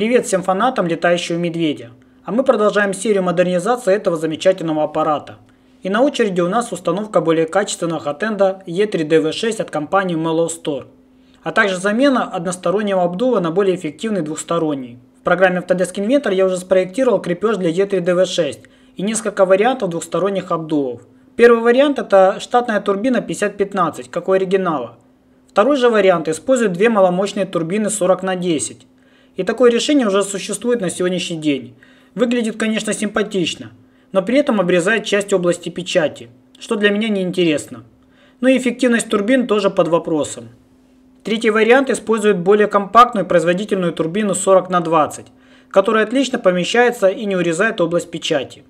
Привет всем фанатам летающего медведя. А мы продолжаем серию модернизации этого замечательного аппарата. И на очереди у нас установка более качественного хатенда E3DV6 от компании Mellow Store. А также замена одностороннего обдува на более эффективный двухсторонний. В программе Autodesk Inventor я уже спроектировал крепеж для E3DV6 и несколько вариантов двухсторонних обдувов. Первый вариант это штатная турбина 5015, как у оригинала. Второй же вариант использует две маломощные турбины 40 на 10 и такое решение уже существует на сегодняшний день. Выглядит, конечно, симпатично, но при этом обрезает часть области печати, что для меня неинтересно. Ну и эффективность турбин тоже под вопросом. Третий вариант использует более компактную производительную турбину 40 на 20 которая отлично помещается и не урезает область печати.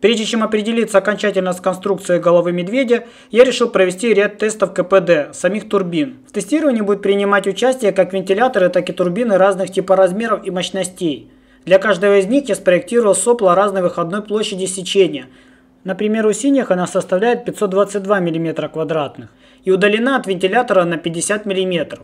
Прежде чем определиться окончательно с конструкцией головы медведя, я решил провести ряд тестов КПД, самих турбин. В тестировании будут принимать участие как вентиляторы, так и турбины разных типа размеров и мощностей. Для каждого из них я спроектировал сопла разной выходной площади сечения. Например, у синих она составляет 522 мм квадратных и удалена от вентилятора на 50 мм.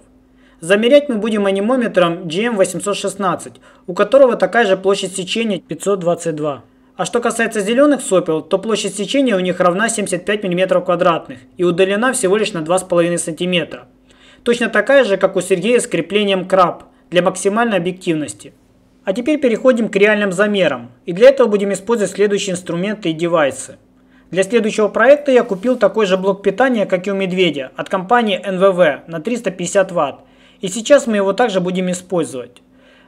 Замерять мы будем анимометром GM816, у которого такая же площадь сечения 522 мм. А что касается зеленых сопел, то площадь сечения у них равна 75 мм квадратных и удалена всего лишь на 2,5 см. Точно такая же, как у Сергея с креплением краб для максимальной объективности. А теперь переходим к реальным замерам. И для этого будем использовать следующие инструменты и девайсы. Для следующего проекта я купил такой же блок питания, как и у Медведя, от компании НВВ на 350 Вт. И сейчас мы его также будем использовать.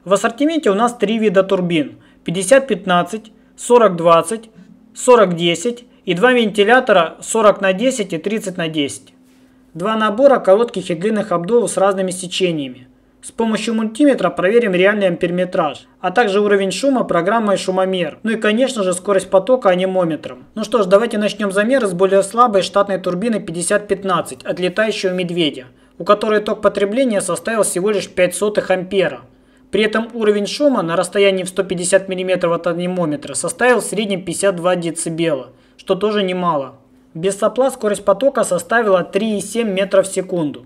В ассортименте у нас три вида турбин. 50-15, 40-20, 40-10 и два вентилятора 40 на 10 и 30 на 10. Два набора коротких и длинных обдувов с разными стечениями. С помощью мультиметра проверим реальный амперметраж, а также уровень шума программой шумомер, ну и конечно же скорость потока анимометром. Ну что ж, давайте начнем замеры с более слабой штатной турбины 5015 от летающего медведя, у которой ток потребления составил всего лишь 0,05 ампера. При этом уровень шума на расстоянии в 150 мм от анимометра составил в среднем 52 дБ, что тоже немало. Без сопла скорость потока составила 3,7 метра в секунду.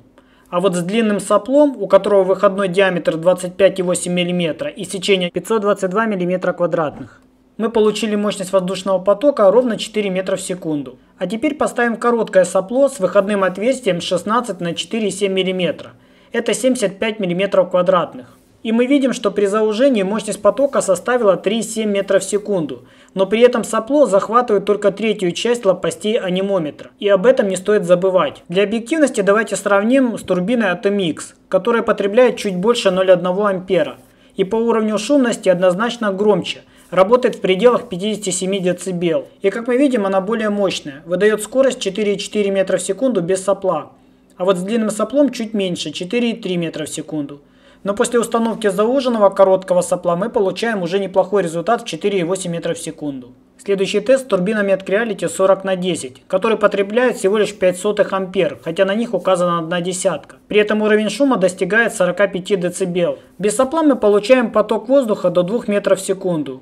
А вот с длинным соплом, у которого выходной диаметр 25,8 мм и сечение 522 мм квадратных, мы получили мощность воздушного потока ровно 4 метра в секунду. А теперь поставим короткое сопло с выходным отверстием 16 на 4,7 мм. Это 75 мм квадратных. И мы видим, что при заужении мощность потока составила 3,7 метра в секунду, но при этом сопло захватывает только третью часть лопастей анимометра. И об этом не стоит забывать. Для объективности давайте сравним с турбиной ATMX, которая потребляет чуть больше 0,1 ампера и по уровню шумности однозначно громче, работает в пределах 57 дБ. И как мы видим, она более мощная, выдает скорость 4,4 метра в секунду без сопла. А вот с длинным соплом чуть меньше, 4,3 метра в секунду. Но после установки зауженного короткого сопла мы получаем уже неплохой результат в 4,8 метров в секунду. Следующий тест с турбинами от Creality 40 на 10, который потребляет всего лишь 0,05 ампер, хотя на них указана одна десятка. При этом уровень шума достигает 45 дБ. Без сопла мы получаем поток воздуха до 2 метров в секунду,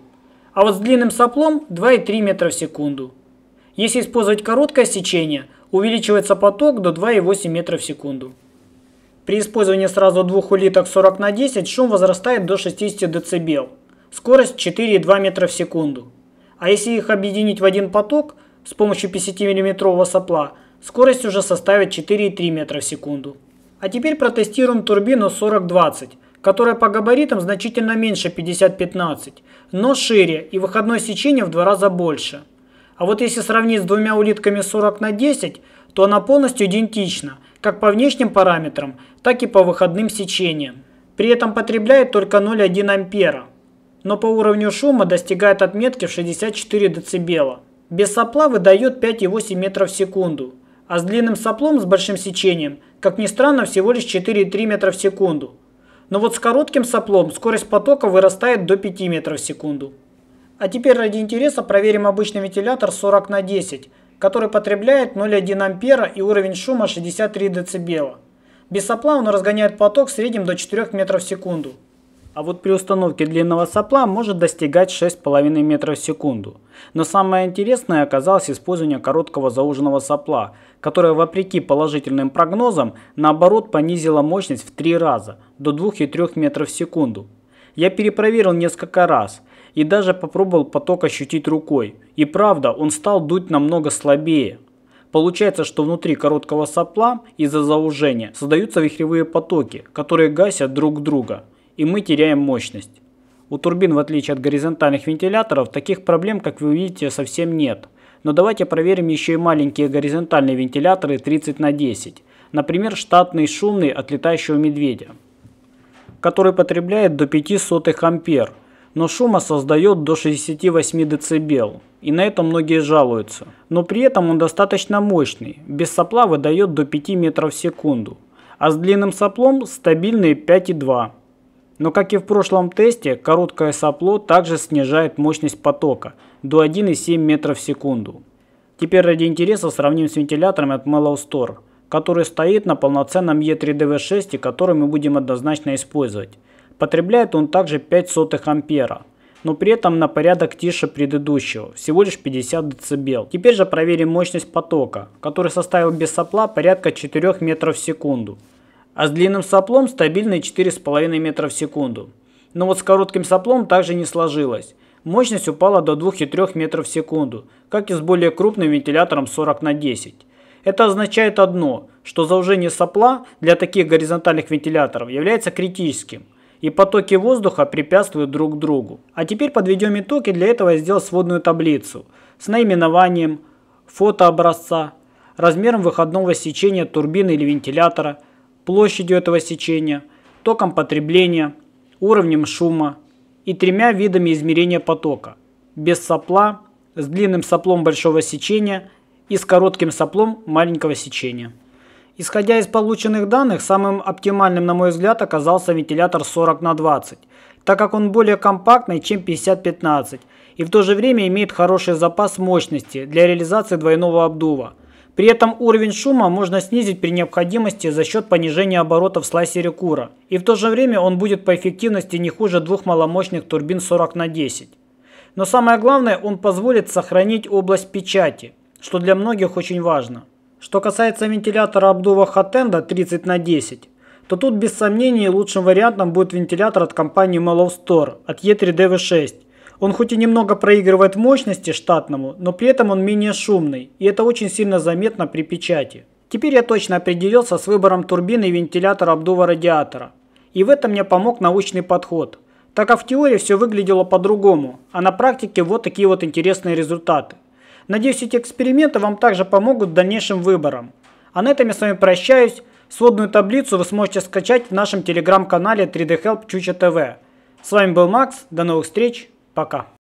а вот с длинным соплом 2,3 метра в секунду. Если использовать короткое сечение, увеличивается поток до 2,8 метра в секунду. При использовании сразу двух улиток 40 на 10 шум возрастает до 60 дБ. Скорость 4,2 метра в секунду. А если их объединить в один поток с помощью 50-миллиметрового сопла, скорость уже составит 4,3 метра в секунду. А теперь протестируем турбину 4020, которая по габаритам значительно меньше 5015, но шире и выходное сечение в два раза больше. А вот если сравнить с двумя улитками 40 на 10, то она полностью идентична как по внешним параметрам, так и по выходным сечениям. При этом потребляет только 0,1 ампера, но по уровню шума достигает отметки в 64 дБ. Без сопла выдает 5,8 метров в секунду, а с длинным соплом с большим сечением, как ни странно, всего лишь 4,3 метра в секунду. Но вот с коротким соплом скорость потока вырастает до 5 метров в секунду. А теперь ради интереса проверим обычный вентилятор 40 на 10 который потребляет 0,1 ампера и уровень шума 63 дБ. Без сопла он разгоняет поток в среднем до 4 метров в секунду. А вот при установке длинного сопла может достигать 6,5 метров в секунду. Но самое интересное оказалось использование короткого зауженного сопла, которое вопреки положительным прогнозам наоборот понизило мощность в 3 раза, до 2,3 метров в секунду. Я перепроверил несколько раз – и даже попробовал поток ощутить рукой. И правда, он стал дуть намного слабее. Получается, что внутри короткого сопла из-за заужения создаются вихревые потоки, которые гасят друг друга, и мы теряем мощность. У турбин, в отличие от горизонтальных вентиляторов, таких проблем, как вы видите, совсем нет. Но давайте проверим еще и маленькие горизонтальные вентиляторы 30 на 10. Например, штатный шумный от летающего медведя, который потребляет до 0,05 ампер но шума создает до 68 дБ, и на это многие жалуются. Но при этом он достаточно мощный, без сопла выдает до 5 метров в секунду, а с длинным соплом стабильные 5,2. Но как и в прошлом тесте, короткое сопло также снижает мощность потока до 1,7 метров в секунду. Теперь ради интереса сравним с вентилятором от Mellow Store, который стоит на полноценном E3DV6, который мы будем однозначно использовать. Потребляет он также сотых ампера но при этом на порядок тише предыдущего, всего лишь 50 дБ. Теперь же проверим мощность потока, который составил без сопла порядка 4 метров в секунду, а с длинным соплом стабильные 4,5 метра в секунду. Но вот с коротким соплом также не сложилось. Мощность упала до 2,3 метров в секунду, как и с более крупным вентилятором 40 на 10. Это означает одно, что заужение сопла для таких горизонтальных вентиляторов является критическим и потоки воздуха препятствуют друг другу. А теперь подведем итог и для этого я сделал сводную таблицу с наименованием, фотообразца, размером выходного сечения турбины или вентилятора, площадью этого сечения, током потребления, уровнем шума и тремя видами измерения потока – без сопла, с длинным соплом большого сечения и с коротким соплом маленького сечения. Исходя из полученных данных, самым оптимальным, на мой взгляд, оказался вентилятор 40 на 20, так как он более компактный, чем 50-15, и в то же время имеет хороший запас мощности для реализации двойного обдува. При этом уровень шума можно снизить при необходимости за счет понижения оборотов слайсере кура, и в то же время он будет по эффективности не хуже двух маломощных турбин 40 на 10. Но самое главное, он позволит сохранить область печати, что для многих очень важно. Что касается вентилятора обдува Хатенда 30 на 10, то тут без сомнений лучшим вариантом будет вентилятор от компании Mellow Store от E3DV6. Он хоть и немного проигрывает мощности штатному, но при этом он менее шумный, и это очень сильно заметно при печати. Теперь я точно определился с выбором турбины и вентилятора обдува радиатора. И в этом мне помог научный подход, так как в теории все выглядело по-другому, а на практике вот такие вот интересные результаты. Надеюсь, эти эксперименты вам также помогут в дальнейшем выборам. А на этом я с вами прощаюсь. Сводную таблицу вы сможете скачать в нашем телеграм-канале 3D Help Чуча ТВ. С вами был Макс, до новых встреч, пока.